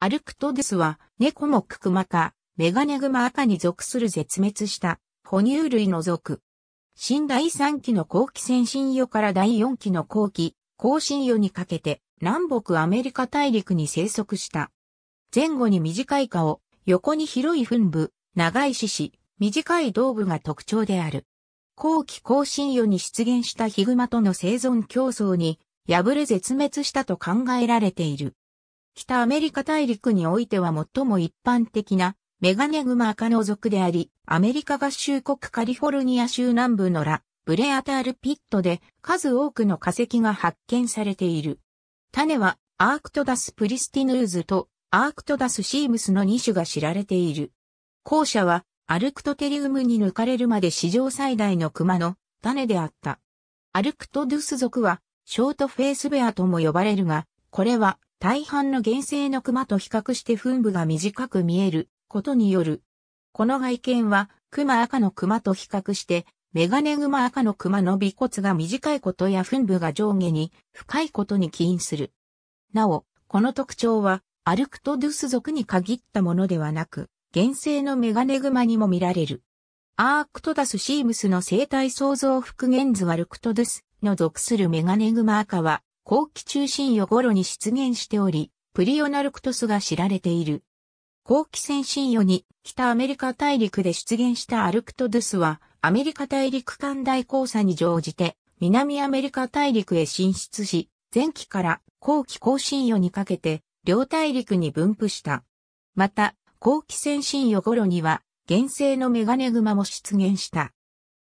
アルクトデスは、猫もククマか、メガネグマ赤に属する絶滅した、哺乳類の属。新第3期の後期先進予から第4期の後期、後進予にかけて、南北アメリカ大陸に生息した。前後に短い顔、横に広い吻部、長い獅子、短い胴部が特徴である。後期後進予に出現したヒグマとの生存競争に、破れ絶滅したと考えられている。北アメリカ大陸においては最も一般的なメガネグマ赤の属であり、アメリカ合衆国カリフォルニア州南部のラ・ブレアタールピットで数多くの化石が発見されている。種はアークトダスプリスティヌーズとアークトダスシームスの2種が知られている。後者はアルクトテリウムに抜かれるまで史上最大のクマの種であった。アルクトドゥス属はショートフェイスベアとも呼ばれるが、これは大半の原生の熊と比較して噴部が短く見えることによる。この外見は、熊赤の熊と比較して、メガネグマ赤の熊の尾骨が短いことや噴部が上下に深いことに起因する。なお、この特徴は、アルクトドゥス族に限ったものではなく、原生のメガネグマにも見られる。アークトダスシームスの生態創造復元図アルクトドゥスの属するメガネグマ赤は、後期中心予頃に出現しており、プリオナルクトスが知られている。後期先進予に北アメリカ大陸で出現したアルクトドゥスはアメリカ大陸間大交差に乗じて南アメリカ大陸へ進出し、前期から後期後進予にかけて両大陸に分布した。また、後期先進予頃には原生のメガネグマも出現した。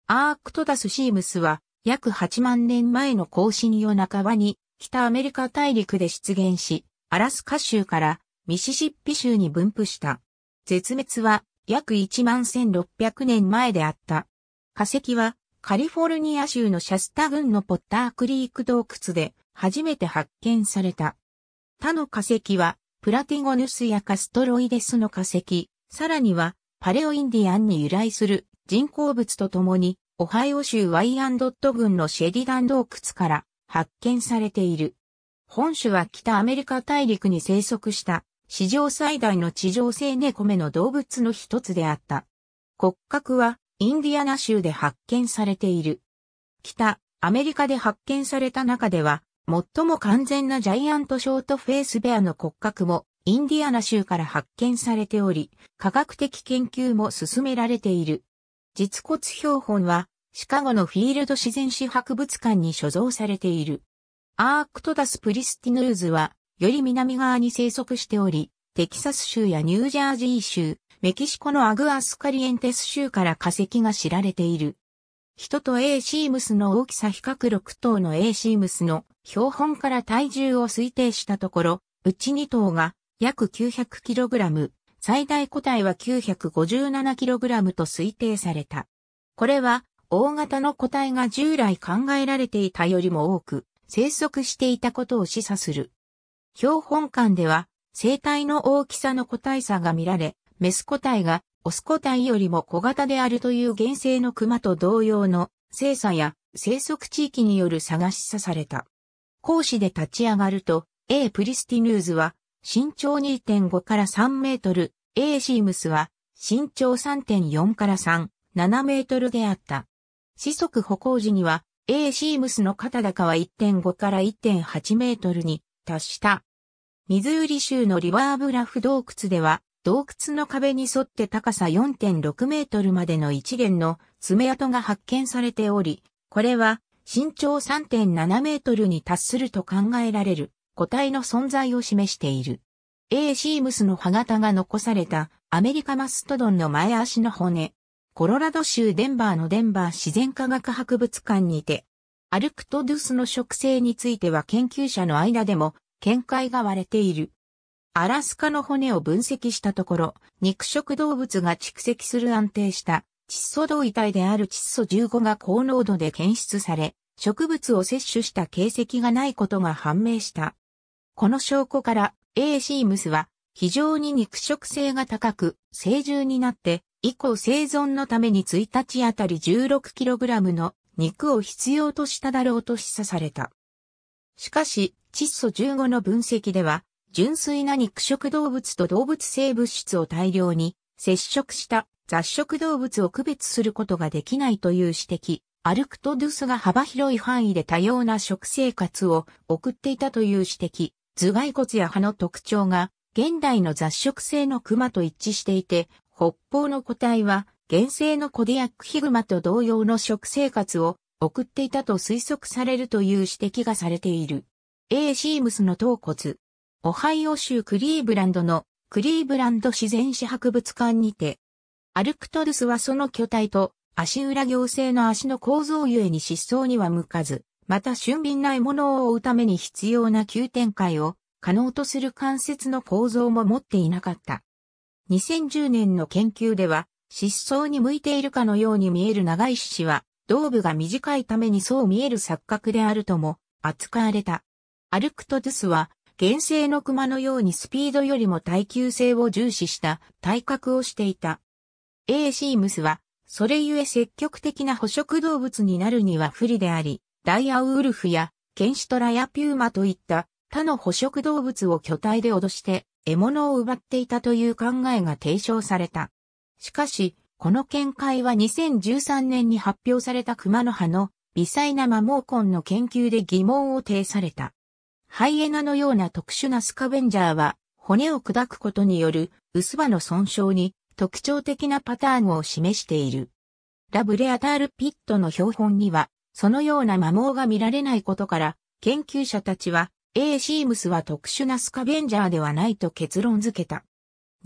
アークトダスシームスは約8万年前の後進予半ばに北アメリカ大陸で出現し、アラスカ州からミシシッピ州に分布した。絶滅は約1万1600年前であった。化石はカリフォルニア州のシャスタ郡のポッタークリーク洞窟で初めて発見された。他の化石はプラティゴヌスやカストロイデスの化石、さらにはパレオインディアンに由来する人工物とともにオハイオ州ワイアンドット郡のシェリダン洞窟から発見されている。本種は北アメリカ大陸に生息した史上最大の地上性ネコメの動物の一つであった。骨格はインディアナ州で発見されている。北アメリカで発見された中では最も完全なジャイアントショートフェイスベアの骨格もインディアナ州から発見されており、科学的研究も進められている。実骨標本はシカゴのフィールド自然史博物館に所蔵されている。アークトダス・プリスティヌーズは、より南側に生息しており、テキサス州やニュージャージー州、メキシコのアグアスカリエンテス州から化石が知られている。人と A シームスの大きさ比較6頭の A シームスの標本から体重を推定したところ、うち2頭が約 900kg、最大個体は 957kg と推定された。これは大型の個体が従来考えられていたよりも多く生息していたことを示唆する。標本館では生体の大きさの個体差が見られ、メス個体がオス個体よりも小型であるという原生の熊と同様の精査や生息地域による差が示唆された。講師で立ち上がると、A プリスティヌーズは身長2.5から3メートル、A シームスは身長3.4から3、7メートルであった。四足歩行時には A シームスの肩高は1.5から1.8メートルに達した。ミズーリ州のリバーブラフ洞窟では洞窟の壁に沿って高さ4.6メートルまでの一連の爪痕が発見されており、これは身長3.7メートルに達すると考えられる個体の存在を示している。A シームスの歯型が残されたアメリカマストドンの前足の骨。コロラド州デンバーのデンバー自然科学博物館にて、アルクトドゥスの植生については研究者の間でも見解が割れている。アラスカの骨を分析したところ、肉食動物が蓄積する安定した窒素同位体である窒素15が高濃度で検出され、植物を摂取した形跡がないことが判明した。この証拠から A シームスは非常に肉食性が高く、成獣になって以降生存のために1日あたり 16kg の肉を必要としただろうと示唆された。しかし、窒素15の分析では、純粋な肉食動物と動物性物質を大量に接触した雑食動物を区別することができないという指摘、アルクトドゥスが幅広い範囲で多様な食生活を送っていたという指摘、頭蓋骨や歯の特徴が現代の雑食性の熊と一致していて、北方の個体は、原生のコディアックヒグマと同様の食生活を送っていたと推測されるという指摘がされている。A. シームスの頭骨。オハイオ州クリーブランドのクリーブランド自然史博物館にて、アルクトルスはその巨体と足裏行政の足の構造ゆえに失踪には向かず、また俊敏な獲物を追うために必要な急展開を可能とする関節の構造も持っていなかった。2010年の研究では、失踪に向いているかのように見える長石氏は、胴部が短いためにそう見える錯覚であるとも扱われた。アルクトドゥスは、原生の熊のようにスピードよりも耐久性を重視した体格をしていた。エーシームスは、それゆえ積極的な捕食動物になるには不利であり、ダイアウウルフやケンシトラやピューマといった他の捕食動物を巨体で脅して獲物を奪っていたという考えが提唱された。しかし、この見解は2013年に発表された熊の葉の微細な摩耗根の研究で疑問を呈された。ハイエナのような特殊なスカベンジャーは骨を砕くことによる薄刃の損傷に特徴的なパターンを示している。ラブレアタールピットの標本にはそのような摩耗が見られないことから研究者たちは A シームスは特殊なスカベンジャーではないと結論付けた。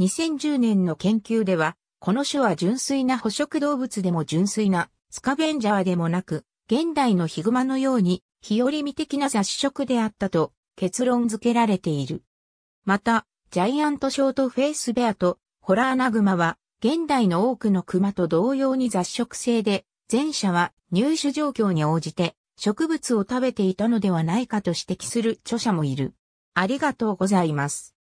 2010年の研究では、この種は純粋な捕食動物でも純粋なスカベンジャーでもなく、現代のヒグマのように日和見的な雑食であったと結論付けられている。また、ジャイアントショートフェイスベアとホラーナグマは、現代の多くのクマと同様に雑食性で、前者は入手状況に応じて植物を食べていたのではないかと指摘する著者もいる。ありがとうございます。